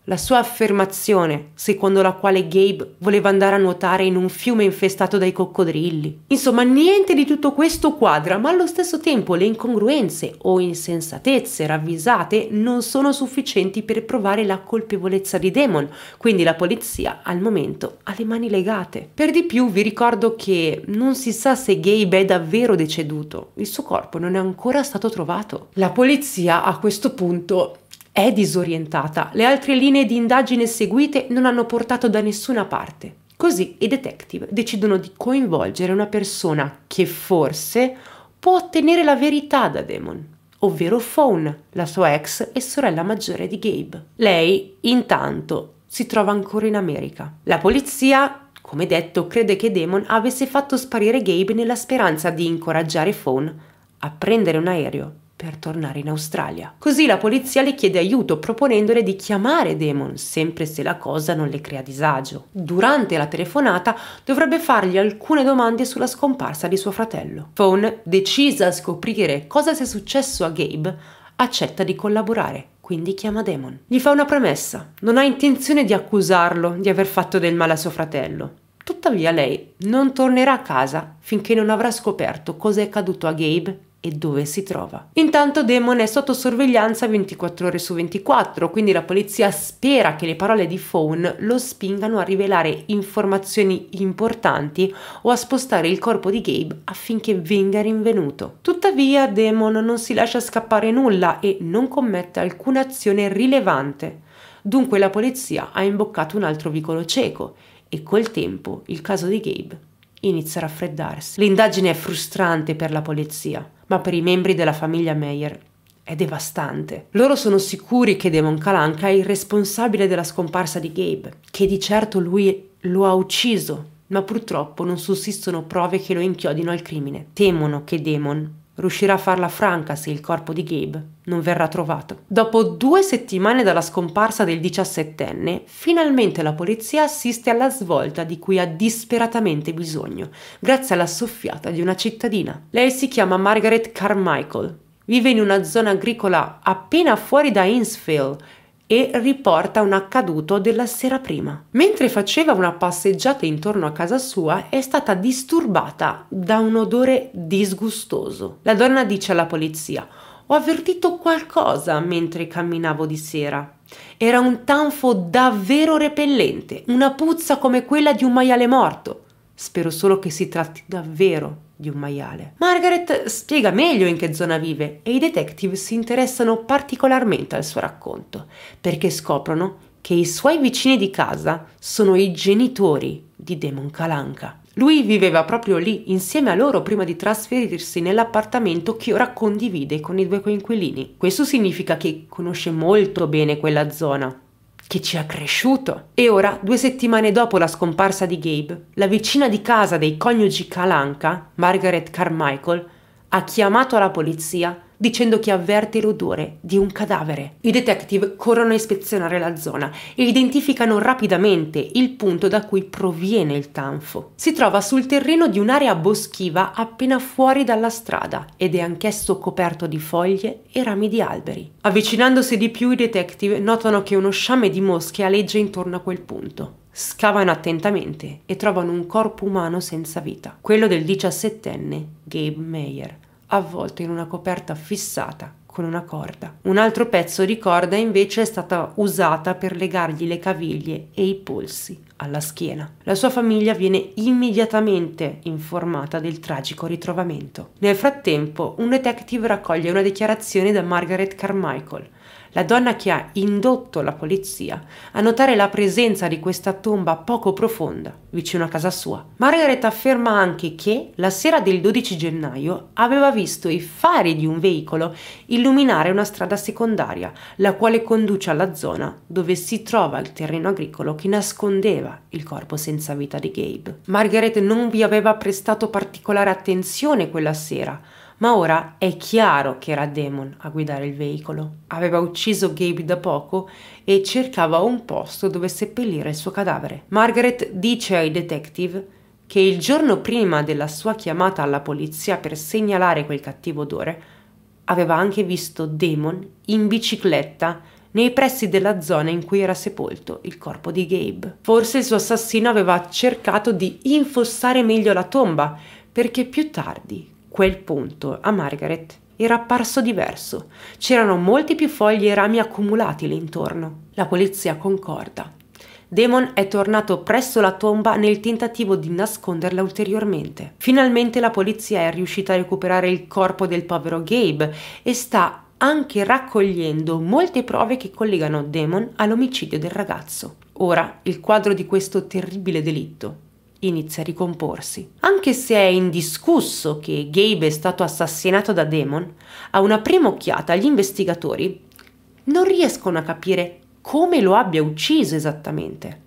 la sua affermazione, secondo la quale Gabe voleva andare a nuotare in un fiume infestato dai coccodrilli. Insomma, niente di tutto questo quadra, ma allo stesso tempo le incongruenze o insensatezze ravvisate non sono sufficienti per provare la colpevolezza di Damon, quindi la polizia al momento ha le mani legate. Per di più vi ricordo che non si sa se Gabe è davvero deceduto, il suo corpo non è ancora stato trovato. La polizia a questo punto è disorientata, le altre linee di indagine seguite non hanno portato da nessuna parte. Così i detective decidono di coinvolgere una persona che forse può ottenere la verità da Damon, ovvero Fawn, la sua ex e sorella maggiore di Gabe. Lei, intanto, si trova ancora in America. La polizia come detto, crede che Damon avesse fatto sparire Gabe nella speranza di incoraggiare Fawn a prendere un aereo per tornare in Australia. Così la polizia le chiede aiuto proponendole di chiamare Damon, sempre se la cosa non le crea disagio. Durante la telefonata dovrebbe fargli alcune domande sulla scomparsa di suo fratello. Phone, decisa a scoprire cosa sia successo a Gabe, accetta di collaborare quindi chiama Damon. Gli fa una premessa, non ha intenzione di accusarlo di aver fatto del male a suo fratello. Tuttavia lei non tornerà a casa finché non avrà scoperto cosa è accaduto a Gabe e dove si trova. Intanto Damon è sotto sorveglianza 24 ore su 24, quindi la polizia spera che le parole di Phone lo spingano a rivelare informazioni importanti o a spostare il corpo di Gabe affinché venga rinvenuto. Tuttavia Damon non si lascia scappare nulla e non commette alcuna azione rilevante. Dunque la polizia ha imboccato un altro vicolo cieco e col tempo il caso di Gabe inizia a raffreddarsi. L'indagine è frustrante per la polizia ma per i membri della famiglia Meyer è devastante. Loro sono sicuri che Demon Kalanka è il responsabile della scomparsa di Gabe, che di certo lui lo ha ucciso, ma purtroppo non sussistono prove che lo inchiodino al crimine. Temono che Demon Riuscirà a farla franca se il corpo di Gabe non verrà trovato. Dopo due settimane dalla scomparsa del 17enne, finalmente la polizia assiste alla svolta di cui ha disperatamente bisogno, grazie alla soffiata di una cittadina. Lei si chiama Margaret Carmichael, vive in una zona agricola appena fuori da Innsfield e riporta un accaduto della sera prima. Mentre faceva una passeggiata intorno a casa sua è stata disturbata da un odore disgustoso. La donna dice alla polizia ho avvertito qualcosa mentre camminavo di sera. Era un tanfo davvero repellente, una puzza come quella di un maiale morto. Spero solo che si tratti davvero di un maiale. Margaret spiega meglio in che zona vive e i detective si interessano particolarmente al suo racconto, perché scoprono che i suoi vicini di casa sono i genitori di Demon Calanca. Lui viveva proprio lì insieme a loro prima di trasferirsi nell'appartamento che ora condivide con i due coinquilini. Questo significa che conosce molto bene quella zona che ci ha cresciuto. E ora, due settimane dopo la scomparsa di Gabe, la vicina di casa dei coniugi Calanca, Margaret Carmichael, ha chiamato la polizia dicendo che avverte l'odore di un cadavere. I detective corrono a ispezionare la zona e identificano rapidamente il punto da cui proviene il tanfo. Si trova sul terreno di un'area boschiva appena fuori dalla strada ed è anch'esso coperto di foglie e rami di alberi. Avvicinandosi di più i detective notano che uno sciame di mosche aleggia intorno a quel punto. Scavano attentamente e trovano un corpo umano senza vita, quello del 17enne Gabe Meyer avvolto in una coperta fissata con una corda. Un altro pezzo di corda invece è stata usata per legargli le caviglie e i polsi alla schiena. La sua famiglia viene immediatamente informata del tragico ritrovamento. Nel frattempo, un detective raccoglie una dichiarazione da Margaret Carmichael, la donna che ha indotto la polizia a notare la presenza di questa tomba poco profonda vicino a casa sua. Margaret afferma anche che la sera del 12 gennaio aveva visto i fari di un veicolo illuminare una strada secondaria, la quale conduce alla zona dove si trova il terreno agricolo che nascondeva il corpo senza vita di Gabe. Margaret non vi aveva prestato particolare attenzione quella sera, ma ora è chiaro che era Damon a guidare il veicolo. Aveva ucciso Gabe da poco e cercava un posto dove seppellire il suo cadavere. Margaret dice ai detective che il giorno prima della sua chiamata alla polizia per segnalare quel cattivo odore, aveva anche visto Damon in bicicletta nei pressi della zona in cui era sepolto il corpo di Gabe. Forse il suo assassino aveva cercato di infossare meglio la tomba, perché più tardi, quel punto a Margaret era apparso diverso. C'erano molti più fogli e rami accumulati lì intorno. La polizia concorda. Damon è tornato presso la tomba nel tentativo di nasconderla ulteriormente. Finalmente la polizia è riuscita a recuperare il corpo del povero Gabe e sta anche raccogliendo molte prove che collegano Damon all'omicidio del ragazzo. Ora il quadro di questo terribile delitto inizia a ricomporsi. Anche se è indiscusso che Gabe è stato assassinato da Damon, a una prima occhiata gli investigatori non riescono a capire come lo abbia ucciso esattamente.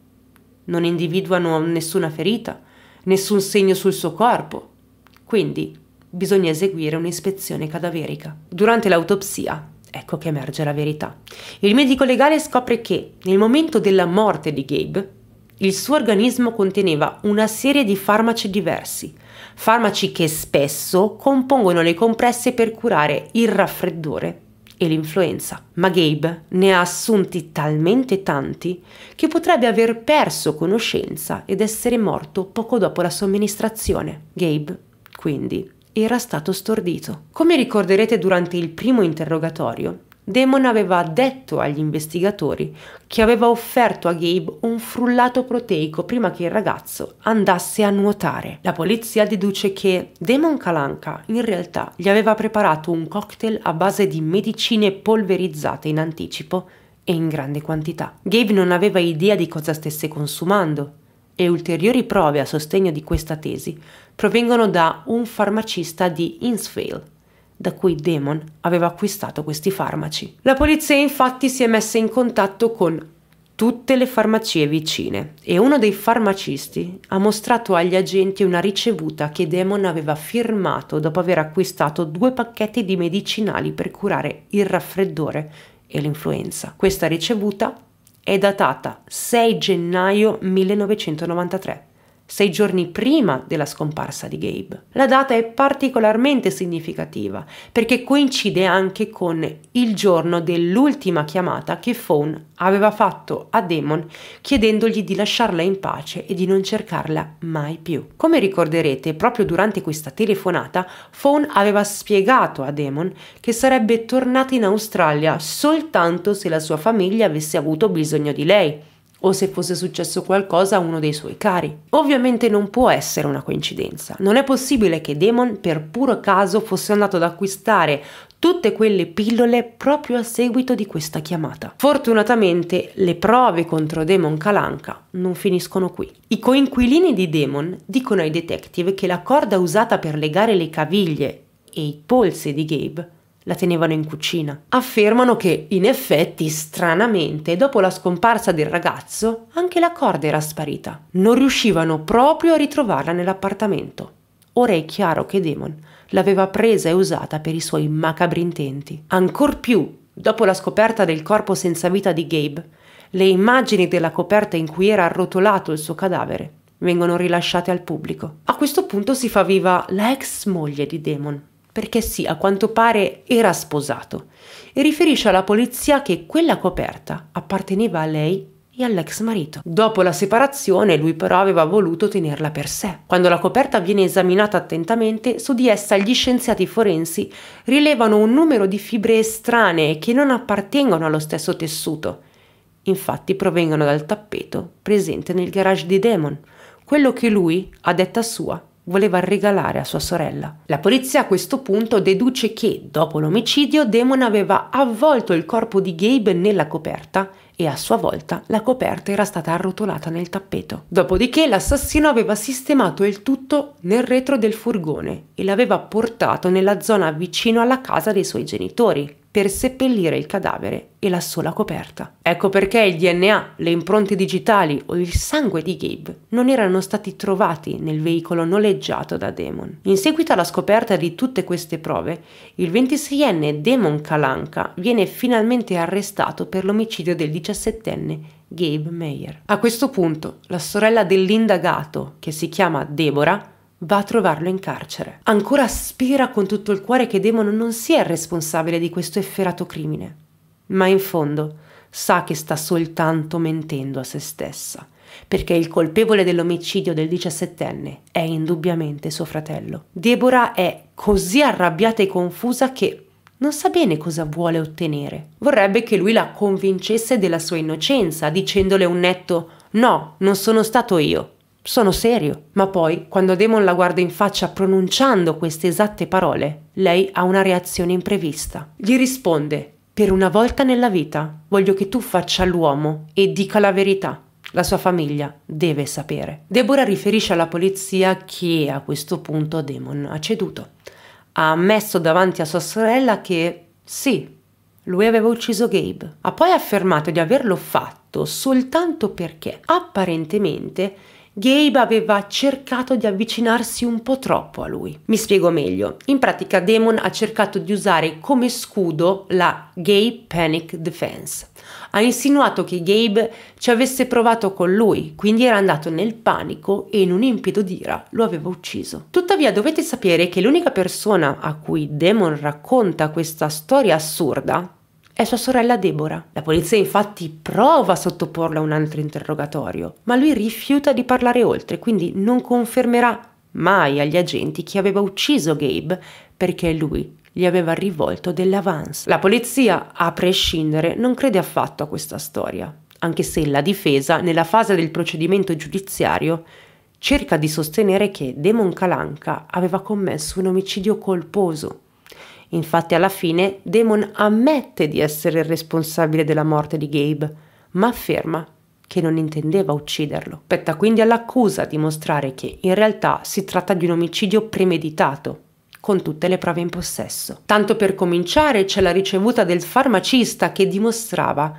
Non individuano nessuna ferita, nessun segno sul suo corpo, quindi bisogna eseguire un'ispezione cadaverica. Durante l'autopsia, ecco che emerge la verità. Il medico legale scopre che nel momento della morte di Gabe, il suo organismo conteneva una serie di farmaci diversi, farmaci che spesso compongono le compresse per curare il raffreddore e l'influenza. Ma Gabe ne ha assunti talmente tanti che potrebbe aver perso conoscenza ed essere morto poco dopo la somministrazione. Gabe, quindi, era stato stordito. Come ricorderete durante il primo interrogatorio, Damon aveva detto agli investigatori che aveva offerto a Gabe un frullato proteico prima che il ragazzo andasse a nuotare. La polizia deduce che Damon Calanca in realtà gli aveva preparato un cocktail a base di medicine polverizzate in anticipo e in grande quantità. Gabe non aveva idea di cosa stesse consumando e ulteriori prove a sostegno di questa tesi provengono da un farmacista di Innsvale da cui Damon aveva acquistato questi farmaci. La polizia infatti si è messa in contatto con tutte le farmacie vicine e uno dei farmacisti ha mostrato agli agenti una ricevuta che Damon aveva firmato dopo aver acquistato due pacchetti di medicinali per curare il raffreddore e l'influenza. Questa ricevuta è datata 6 gennaio 1993 sei giorni prima della scomparsa di Gabe. La data è particolarmente significativa perché coincide anche con il giorno dell'ultima chiamata che Fawn aveva fatto a Damon chiedendogli di lasciarla in pace e di non cercarla mai più. Come ricorderete, proprio durante questa telefonata, Fawn aveva spiegato a Damon che sarebbe tornata in Australia soltanto se la sua famiglia avesse avuto bisogno di lei o se fosse successo qualcosa a uno dei suoi cari. Ovviamente non può essere una coincidenza. Non è possibile che Damon per puro caso fosse andato ad acquistare tutte quelle pillole proprio a seguito di questa chiamata. Fortunatamente le prove contro Damon Calanca non finiscono qui. I coinquilini di Damon dicono ai detective che la corda usata per legare le caviglie e i polsi di Gabe la tenevano in cucina. Affermano che, in effetti, stranamente, dopo la scomparsa del ragazzo, anche la corda era sparita. Non riuscivano proprio a ritrovarla nell'appartamento. Ora è chiaro che Damon l'aveva presa e usata per i suoi macabri intenti. Ancor più, dopo la scoperta del corpo senza vita di Gabe, le immagini della coperta in cui era arrotolato il suo cadavere vengono rilasciate al pubblico. A questo punto si fa viva la ex moglie di Damon, perché sì, a quanto pare era sposato, e riferisce alla polizia che quella coperta apparteneva a lei e all'ex marito. Dopo la separazione lui però aveva voluto tenerla per sé. Quando la coperta viene esaminata attentamente, su di essa gli scienziati forensi rilevano un numero di fibre estranee che non appartengono allo stesso tessuto. Infatti provengono dal tappeto presente nel garage di Damon, quello che lui, a detta sua, voleva regalare a sua sorella. La polizia a questo punto deduce che, dopo l'omicidio, Damon aveva avvolto il corpo di Gabe nella coperta e a sua volta la coperta era stata arrotolata nel tappeto. Dopodiché l'assassino aveva sistemato il tutto nel retro del furgone e l'aveva portato nella zona vicino alla casa dei suoi genitori, per seppellire il cadavere e la sola coperta. Ecco perché il DNA, le impronte digitali o il sangue di Gabe non erano stati trovati nel veicolo noleggiato da Damon. In seguito alla scoperta di tutte queste prove, il 26enne Damon Calanca viene finalmente arrestato per l'omicidio del 17enne Gabe Meyer. A questo punto, la sorella dell'indagato, che si chiama Deborah, va a trovarlo in carcere. Ancora spira con tutto il cuore che Demon non sia il responsabile di questo efferato crimine, ma in fondo sa che sta soltanto mentendo a se stessa, perché il colpevole dell'omicidio del 17enne è indubbiamente suo fratello. Deborah è così arrabbiata e confusa che non sa bene cosa vuole ottenere. Vorrebbe che lui la convincesse della sua innocenza, dicendole un netto No, non sono stato io. Sono serio, ma poi, quando Demon la guarda in faccia pronunciando queste esatte parole, lei ha una reazione imprevista. Gli risponde, per una volta nella vita voglio che tu faccia l'uomo e dica la verità. La sua famiglia deve sapere. Deborah riferisce alla polizia che a questo punto Damon ha ceduto. Ha ammesso davanti a sua sorella che sì, lui aveva ucciso Gabe. Ha poi affermato di averlo fatto soltanto perché apparentemente Gabe aveva cercato di avvicinarsi un po' troppo a lui. Mi spiego meglio. In pratica Damon ha cercato di usare come scudo la Gay Panic Defense. Ha insinuato che Gabe ci avesse provato con lui, quindi era andato nel panico e in un impeto d'ira lo aveva ucciso. Tuttavia dovete sapere che l'unica persona a cui Damon racconta questa storia assurda è sua sorella Deborah. La polizia infatti prova a sottoporla a un altro interrogatorio, ma lui rifiuta di parlare oltre, quindi non confermerà mai agli agenti chi aveva ucciso Gabe perché lui gli aveva rivolto dell'avance. La polizia, a prescindere, non crede affatto a questa storia, anche se la difesa, nella fase del procedimento giudiziario, cerca di sostenere che Demon Calanca aveva commesso un omicidio colposo Infatti alla fine Damon ammette di essere il responsabile della morte di Gabe, ma afferma che non intendeva ucciderlo. Spetta quindi all'accusa dimostrare che in realtà si tratta di un omicidio premeditato, con tutte le prove in possesso. Tanto per cominciare c'è la ricevuta del farmacista che dimostrava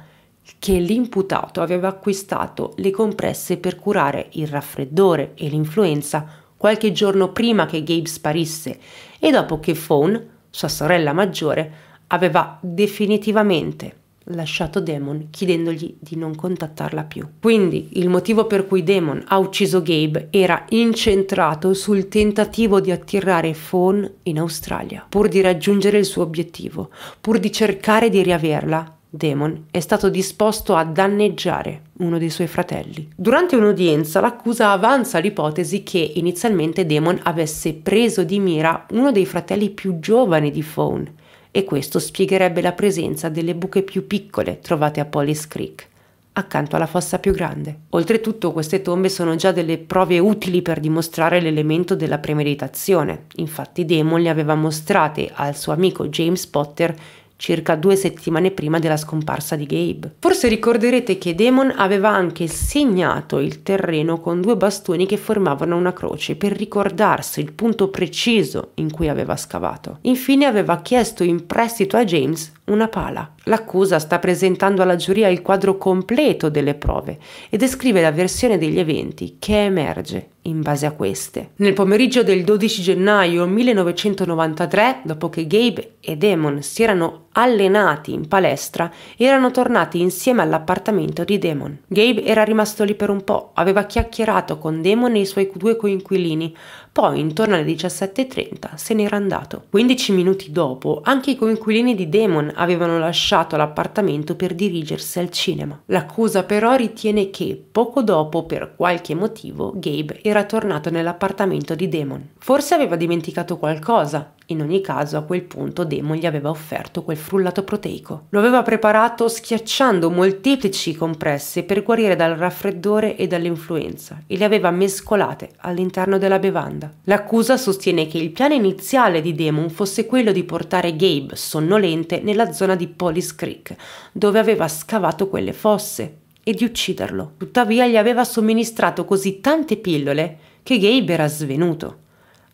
che l'imputato aveva acquistato le compresse per curare il raffreddore e l'influenza qualche giorno prima che Gabe sparisse e dopo che Fawn sua sorella maggiore, aveva definitivamente lasciato Damon chiedendogli di non contattarla più. Quindi il motivo per cui Damon ha ucciso Gabe era incentrato sul tentativo di attirare Fawn in Australia, pur di raggiungere il suo obiettivo, pur di cercare di riaverla Damon è stato disposto a danneggiare uno dei suoi fratelli. Durante un'udienza l'accusa avanza l'ipotesi che inizialmente Damon avesse preso di mira uno dei fratelli più giovani di Fawn e questo spiegherebbe la presenza delle buche più piccole trovate a Polly's Creek accanto alla fossa più grande. Oltretutto queste tombe sono già delle prove utili per dimostrare l'elemento della premeditazione. Infatti Damon le aveva mostrate al suo amico James Potter circa due settimane prima della scomparsa di Gabe. Forse ricorderete che Damon aveva anche segnato il terreno con due bastoni che formavano una croce per ricordarsi il punto preciso in cui aveva scavato. Infine aveva chiesto in prestito a James una pala. L'accusa sta presentando alla giuria il quadro completo delle prove e descrive la versione degli eventi che emerge in base a queste. Nel pomeriggio del 12 gennaio 1993, dopo che Gabe e Damon si erano allenati in palestra, erano tornati insieme all'appartamento di Damon. Gabe era rimasto lì per un po', aveva chiacchierato con Damon e i suoi due coinquilini, poi intorno alle 17.30 se n'era andato. 15 minuti dopo anche i coinquilini di Damon avevano lasciato l'appartamento per dirigersi al cinema. L'accusa però ritiene che poco dopo, per qualche motivo, Gabe era tornato nell'appartamento di Damon. Forse aveva dimenticato qualcosa, in ogni caso, a quel punto Demon gli aveva offerto quel frullato proteico. Lo aveva preparato schiacciando molteplici compresse per guarire dal raffreddore e dall'influenza e le aveva mescolate all'interno della bevanda. L'accusa sostiene che il piano iniziale di Demon fosse quello di portare Gabe, sonnolente, nella zona di Police Creek, dove aveva scavato quelle fosse, e di ucciderlo. Tuttavia gli aveva somministrato così tante pillole che Gabe era svenuto.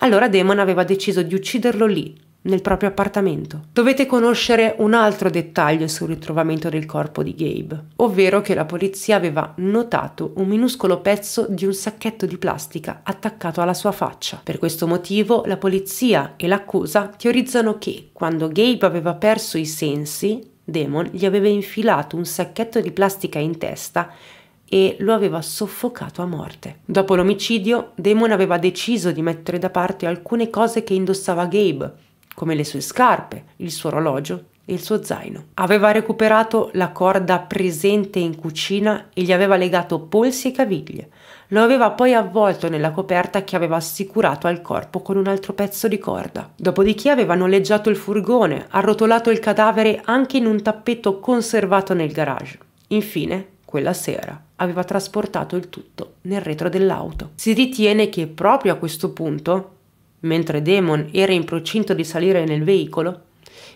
Allora Damon aveva deciso di ucciderlo lì, nel proprio appartamento. Dovete conoscere un altro dettaglio sul ritrovamento del corpo di Gabe, ovvero che la polizia aveva notato un minuscolo pezzo di un sacchetto di plastica attaccato alla sua faccia. Per questo motivo la polizia e l'accusa teorizzano che quando Gabe aveva perso i sensi, Damon gli aveva infilato un sacchetto di plastica in testa e lo aveva soffocato a morte. Dopo l'omicidio, Damon aveva deciso di mettere da parte alcune cose che indossava Gabe, come le sue scarpe, il suo orologio e il suo zaino. Aveva recuperato la corda presente in cucina e gli aveva legato polsi e caviglie. Lo aveva poi avvolto nella coperta che aveva assicurato al corpo con un altro pezzo di corda. Dopodiché aveva noleggiato il furgone, arrotolato il cadavere anche in un tappeto conservato nel garage. Infine, quella sera aveva trasportato il tutto nel retro dell'auto. Si ritiene che proprio a questo punto, mentre Damon era in procinto di salire nel veicolo,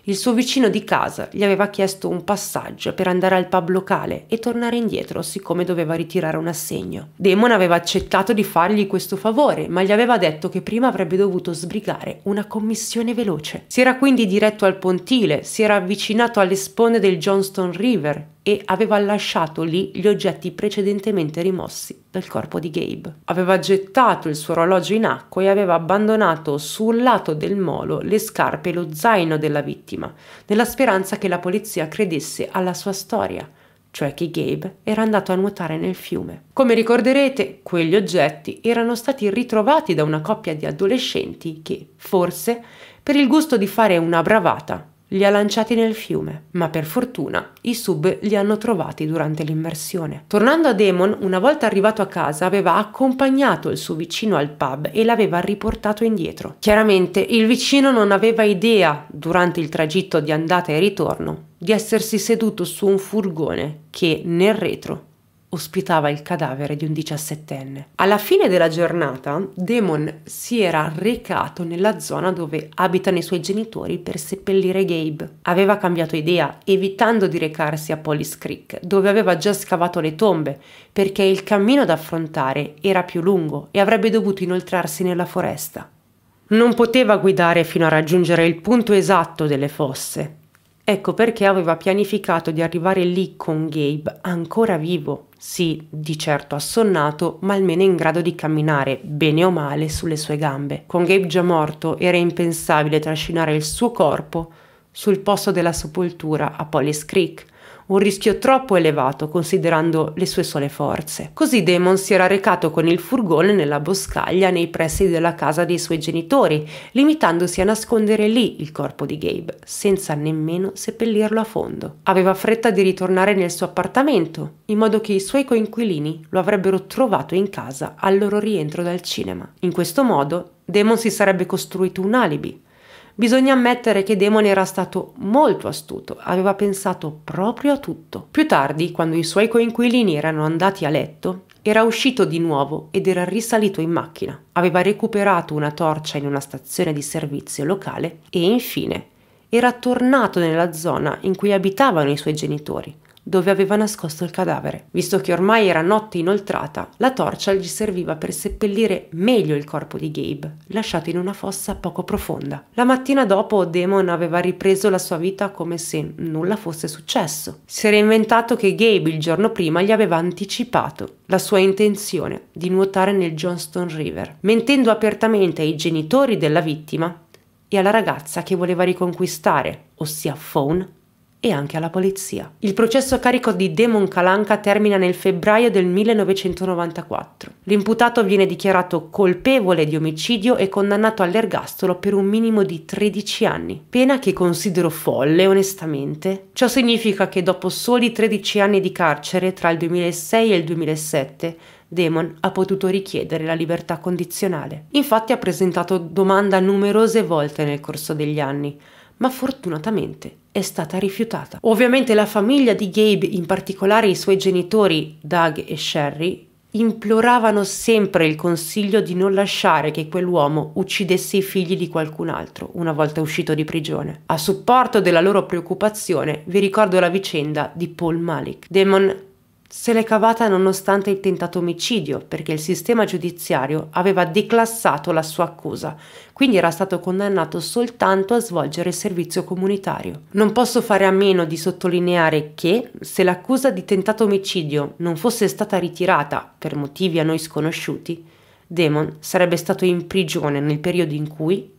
il suo vicino di casa gli aveva chiesto un passaggio per andare al pub locale e tornare indietro siccome doveva ritirare un assegno. Damon aveva accettato di fargli questo favore, ma gli aveva detto che prima avrebbe dovuto sbrigare una commissione veloce. Si era quindi diretto al pontile, si era avvicinato alle sponde del Johnston River e aveva lasciato lì gli oggetti precedentemente rimossi dal corpo di Gabe. Aveva gettato il suo orologio in acqua e aveva abbandonato sul lato del molo le scarpe e lo zaino della vittima, nella speranza che la polizia credesse alla sua storia cioè che Gabe era andato a nuotare nel fiume. Come ricorderete, quegli oggetti erano stati ritrovati da una coppia di adolescenti che, forse, per il gusto di fare una bravata, li ha lanciati nel fiume, ma per fortuna i sub li hanno trovati durante l'immersione. Tornando a Damon, una volta arrivato a casa aveva accompagnato il suo vicino al pub e l'aveva riportato indietro. Chiaramente il vicino non aveva idea, durante il tragitto di andata e ritorno, di essersi seduto su un furgone che nel retro ospitava il cadavere di un diciassettenne. Alla fine della giornata, Damon si era recato nella zona dove abitano i suoi genitori per seppellire Gabe. Aveva cambiato idea, evitando di recarsi a Polly's Creek, dove aveva già scavato le tombe, perché il cammino da affrontare era più lungo e avrebbe dovuto inoltrarsi nella foresta. Non poteva guidare fino a raggiungere il punto esatto delle fosse. Ecco perché aveva pianificato di arrivare lì con Gabe ancora vivo sì, di certo assonnato, ma almeno in grado di camminare, bene o male, sulle sue gambe. Con Gabe già morto era impensabile trascinare il suo corpo sul posto della sepoltura a Polis Creek, un rischio troppo elevato considerando le sue sole forze. Così Damon si era recato con il furgone nella boscaglia nei pressi della casa dei suoi genitori, limitandosi a nascondere lì il corpo di Gabe, senza nemmeno seppellirlo a fondo. Aveva fretta di ritornare nel suo appartamento, in modo che i suoi coinquilini lo avrebbero trovato in casa al loro rientro dal cinema. In questo modo Damon si sarebbe costruito un alibi, Bisogna ammettere che Demone era stato molto astuto, aveva pensato proprio a tutto. Più tardi, quando i suoi coinquilini erano andati a letto, era uscito di nuovo ed era risalito in macchina. Aveva recuperato una torcia in una stazione di servizio locale e infine era tornato nella zona in cui abitavano i suoi genitori dove aveva nascosto il cadavere. Visto che ormai era notte inoltrata, la torcia gli serviva per seppellire meglio il corpo di Gabe, lasciato in una fossa poco profonda. La mattina dopo Damon aveva ripreso la sua vita come se nulla fosse successo. Si era inventato che Gabe il giorno prima gli aveva anticipato la sua intenzione di nuotare nel Johnston River, mentendo apertamente ai genitori della vittima e alla ragazza che voleva riconquistare, ossia Fawn, e anche alla polizia. Il processo a carico di Demon Calanca termina nel febbraio del 1994. L'imputato viene dichiarato colpevole di omicidio e condannato all'ergastolo per un minimo di 13 anni, pena che considero folle onestamente. Ciò significa che dopo soli 13 anni di carcere tra il 2006 e il 2007 Damon ha potuto richiedere la libertà condizionale. Infatti ha presentato domanda numerose volte nel corso degli anni, ma fortunatamente è stata rifiutata. Ovviamente la famiglia di Gabe, in particolare i suoi genitori Doug e Sherry, imploravano sempre il consiglio di non lasciare che quell'uomo uccidesse i figli di qualcun altro una volta uscito di prigione. A supporto della loro preoccupazione vi ricordo la vicenda di Paul Malik. Damon se l'è cavata nonostante il tentato omicidio, perché il sistema giudiziario aveva declassato la sua accusa, quindi era stato condannato soltanto a svolgere servizio comunitario. Non posso fare a meno di sottolineare che, se l'accusa di tentato omicidio non fosse stata ritirata per motivi a noi sconosciuti, Damon sarebbe stato in prigione nel periodo in cui,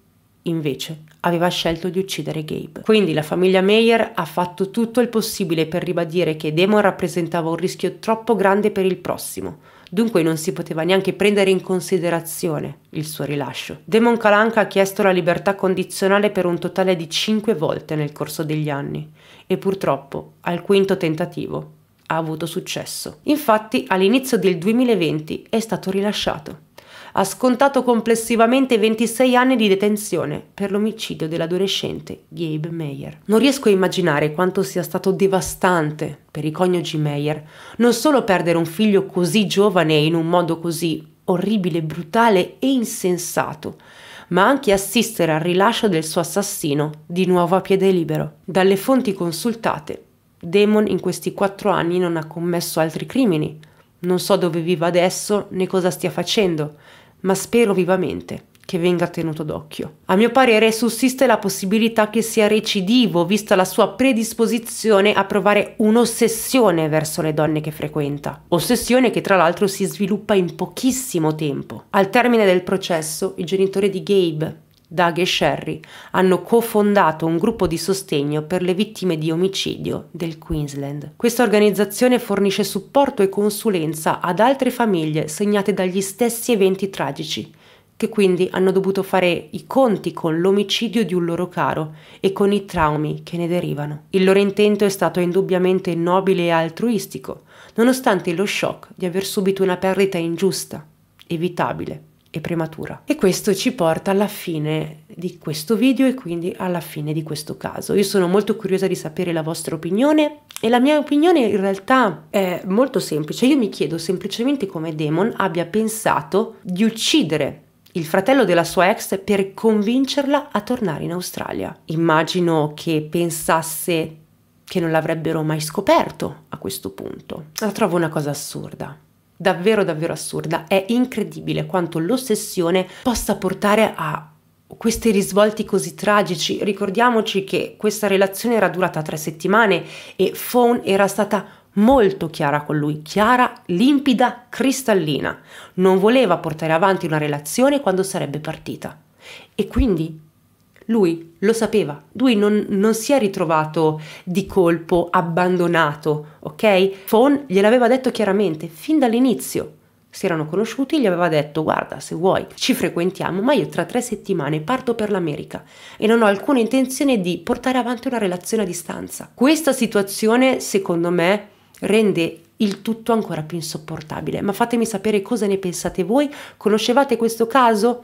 invece, aveva scelto di uccidere Gabe. Quindi la famiglia Meyer ha fatto tutto il possibile per ribadire che Damon rappresentava un rischio troppo grande per il prossimo, dunque non si poteva neanche prendere in considerazione il suo rilascio. Demon Calanca ha chiesto la libertà condizionale per un totale di 5 volte nel corso degli anni e purtroppo al quinto tentativo ha avuto successo. Infatti all'inizio del 2020 è stato rilasciato ha scontato complessivamente 26 anni di detenzione per l'omicidio dell'adolescente Gabe Meyer. Non riesco a immaginare quanto sia stato devastante per i coniugi Meyer non solo perdere un figlio così giovane in un modo così orribile, brutale e insensato, ma anche assistere al rilascio del suo assassino di nuovo a piede libero. Dalle fonti consultate, Damon in questi quattro anni non ha commesso altri crimini. Non so dove viva adesso né cosa stia facendo, ma spero vivamente che venga tenuto d'occhio. A mio parere sussiste la possibilità che sia recidivo, vista la sua predisposizione a provare un'ossessione verso le donne che frequenta, ossessione che tra l'altro si sviluppa in pochissimo tempo. Al termine del processo, i genitori di Gabe, Doug e Sherry hanno cofondato un gruppo di sostegno per le vittime di omicidio del Queensland. Questa organizzazione fornisce supporto e consulenza ad altre famiglie segnate dagli stessi eventi tragici, che quindi hanno dovuto fare i conti con l'omicidio di un loro caro e con i traumi che ne derivano. Il loro intento è stato indubbiamente nobile e altruistico, nonostante lo shock di aver subito una perdita ingiusta, evitabile e prematura. E questo ci porta alla fine di questo video e quindi alla fine di questo caso. Io sono molto curiosa di sapere la vostra opinione e la mia opinione in realtà è molto semplice. Io mi chiedo semplicemente come Damon abbia pensato di uccidere il fratello della sua ex per convincerla a tornare in Australia. Immagino che pensasse che non l'avrebbero mai scoperto a questo punto. La trovo una cosa assurda davvero davvero assurda. È incredibile quanto l'ossessione possa portare a questi risvolti così tragici. Ricordiamoci che questa relazione era durata tre settimane e Phone era stata molto chiara con lui, chiara, limpida, cristallina. Non voleva portare avanti una relazione quando sarebbe partita. E quindi lui lo sapeva, lui non, non si è ritrovato di colpo abbandonato, ok? Fon gliel'aveva detto chiaramente, fin dall'inizio. Si erano conosciuti gli aveva detto guarda se vuoi ci frequentiamo ma io tra tre settimane parto per l'America e non ho alcuna intenzione di portare avanti una relazione a distanza. Questa situazione secondo me rende il tutto ancora più insopportabile. Ma fatemi sapere cosa ne pensate voi. Conoscevate questo caso?